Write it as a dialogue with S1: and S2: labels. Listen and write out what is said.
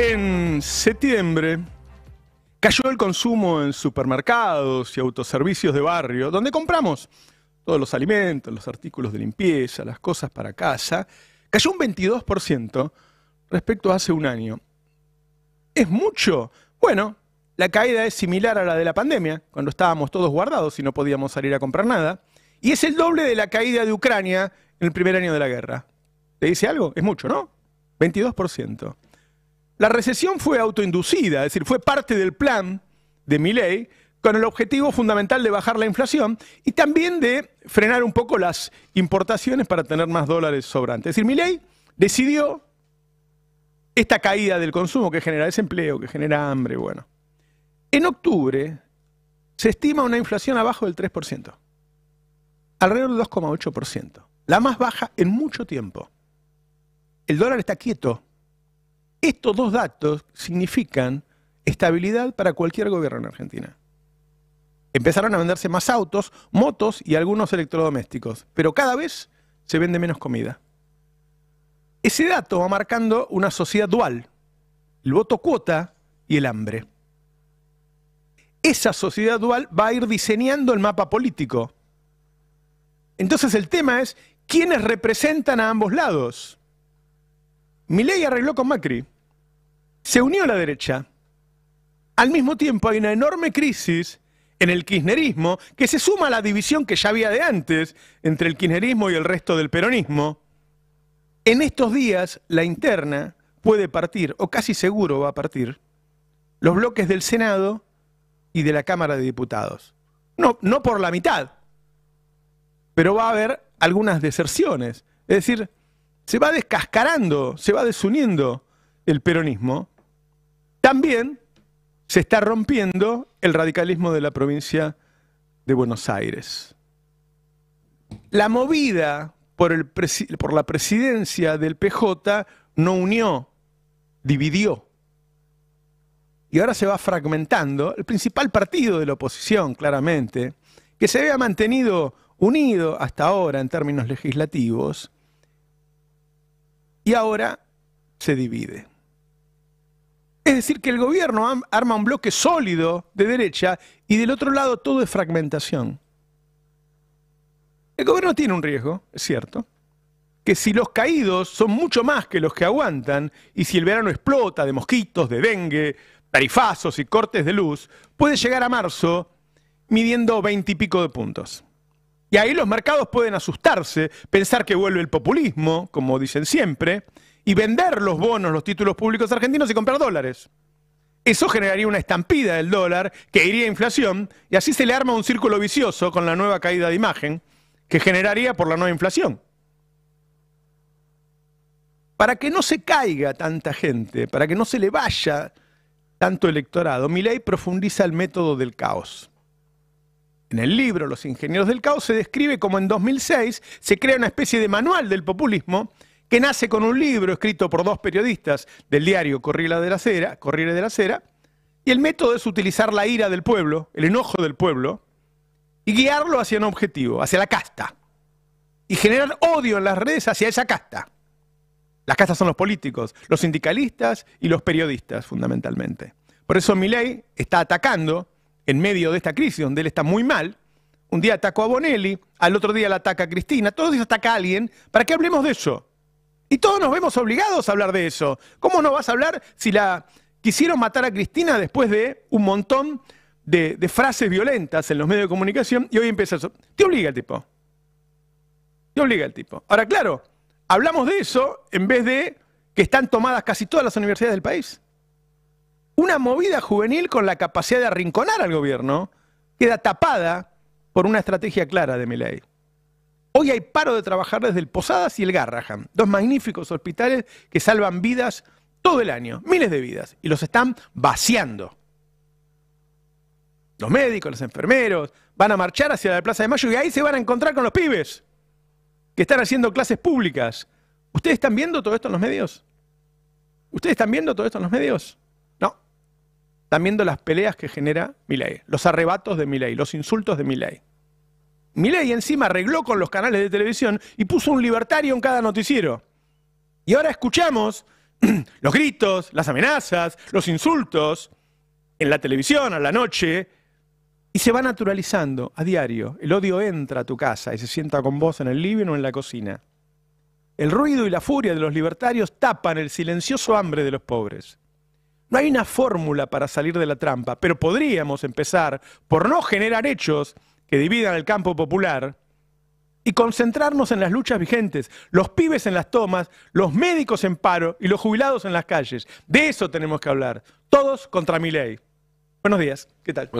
S1: En septiembre cayó el consumo en supermercados y autoservicios de barrio, donde compramos todos los alimentos, los artículos de limpieza, las cosas para casa. Cayó un 22% respecto a hace un año. ¿Es mucho? Bueno, la caída es similar a la de la pandemia, cuando estábamos todos guardados y no podíamos salir a comprar nada. Y es el doble de la caída de Ucrania en el primer año de la guerra. ¿Te dice algo? Es mucho, ¿no? 22%. La recesión fue autoinducida, es decir, fue parte del plan de Milley con el objetivo fundamental de bajar la inflación y también de frenar un poco las importaciones para tener más dólares sobrantes. Es decir, Milley decidió esta caída del consumo que genera desempleo, que genera hambre, bueno. En octubre se estima una inflación abajo del 3%, alrededor del 2,8%, la más baja en mucho tiempo. El dólar está quieto, estos dos datos significan estabilidad para cualquier gobierno en Argentina. Empezaron a venderse más autos, motos y algunos electrodomésticos, pero cada vez se vende menos comida. Ese dato va marcando una sociedad dual, el voto cuota y el hambre. Esa sociedad dual va a ir diseñando el mapa político. Entonces el tema es, ¿quiénes representan a ambos lados? Milei arregló con Macri. Se unió a la derecha. Al mismo tiempo hay una enorme crisis en el kirchnerismo que se suma a la división que ya había de antes entre el kirchnerismo y el resto del peronismo. En estos días la interna puede partir, o casi seguro va a partir, los bloques del Senado y de la Cámara de Diputados. No, no por la mitad, pero va a haber algunas deserciones. Es decir, se va descascarando, se va desuniendo el peronismo, también se está rompiendo el radicalismo de la provincia de Buenos Aires. La movida por, por la presidencia del PJ no unió, dividió. Y ahora se va fragmentando el principal partido de la oposición, claramente, que se había mantenido unido hasta ahora en términos legislativos, y ahora se divide. Es decir, que el gobierno arma un bloque sólido de derecha y del otro lado todo es fragmentación. El gobierno tiene un riesgo, es cierto, que si los caídos son mucho más que los que aguantan y si el verano explota de mosquitos, de dengue, tarifazos y cortes de luz, puede llegar a marzo midiendo veintipico de puntos. Y ahí los mercados pueden asustarse, pensar que vuelve el populismo, como dicen siempre, y vender los bonos, los títulos públicos argentinos y comprar dólares. Eso generaría una estampida del dólar que iría a inflación y así se le arma un círculo vicioso con la nueva caída de imagen que generaría por la nueva inflación. Para que no se caiga tanta gente, para que no se le vaya tanto electorado, ley profundiza el método del caos. En el libro Los ingenieros del caos se describe como en 2006 se crea una especie de manual del populismo que nace con un libro escrito por dos periodistas del diario Corriere de la Cera, y el método es utilizar la ira del pueblo, el enojo del pueblo, y guiarlo hacia un objetivo, hacia la casta, y generar odio en las redes hacia esa casta. Las castas son los políticos, los sindicalistas y los periodistas fundamentalmente. Por eso ley está atacando en medio de esta crisis donde él está muy mal, un día atacó a Bonelli, al otro día la ataca a Cristina, todos días ataca a alguien, ¿para qué hablemos de eso? Y todos nos vemos obligados a hablar de eso. ¿Cómo no vas a hablar si la quisieron matar a Cristina después de un montón de, de frases violentas en los medios de comunicación y hoy empieza eso? Te obliga el tipo. Te obliga el tipo. Ahora, claro, hablamos de eso en vez de que están tomadas casi todas las universidades del país una movida juvenil con la capacidad de arrinconar al gobierno queda tapada por una estrategia clara de Milei. Hoy hay paro de trabajar desde el Posadas y el Garrahan, dos magníficos hospitales que salvan vidas todo el año, miles de vidas, y los están vaciando. Los médicos, los enfermeros, van a marchar hacia la Plaza de Mayo y ahí se van a encontrar con los pibes que están haciendo clases públicas. ¿Ustedes están viendo todo esto en los medios? ¿Ustedes están viendo todo esto en los medios? También viendo las peleas que genera Milley, los arrebatos de Milei, los insultos de Milley. Milei encima arregló con los canales de televisión y puso un libertario en cada noticiero. Y ahora escuchamos los gritos, las amenazas, los insultos en la televisión a la noche y se va naturalizando a diario. El odio entra a tu casa y se sienta con vos en el living o en la cocina. El ruido y la furia de los libertarios tapan el silencioso hambre de los pobres. No hay una fórmula para salir de la trampa, pero podríamos empezar por no generar hechos que dividan el campo popular y concentrarnos en las luchas vigentes, los pibes en las tomas, los médicos en paro y los jubilados en las calles. De eso tenemos que hablar. Todos contra mi ley. Buenos días, ¿qué tal?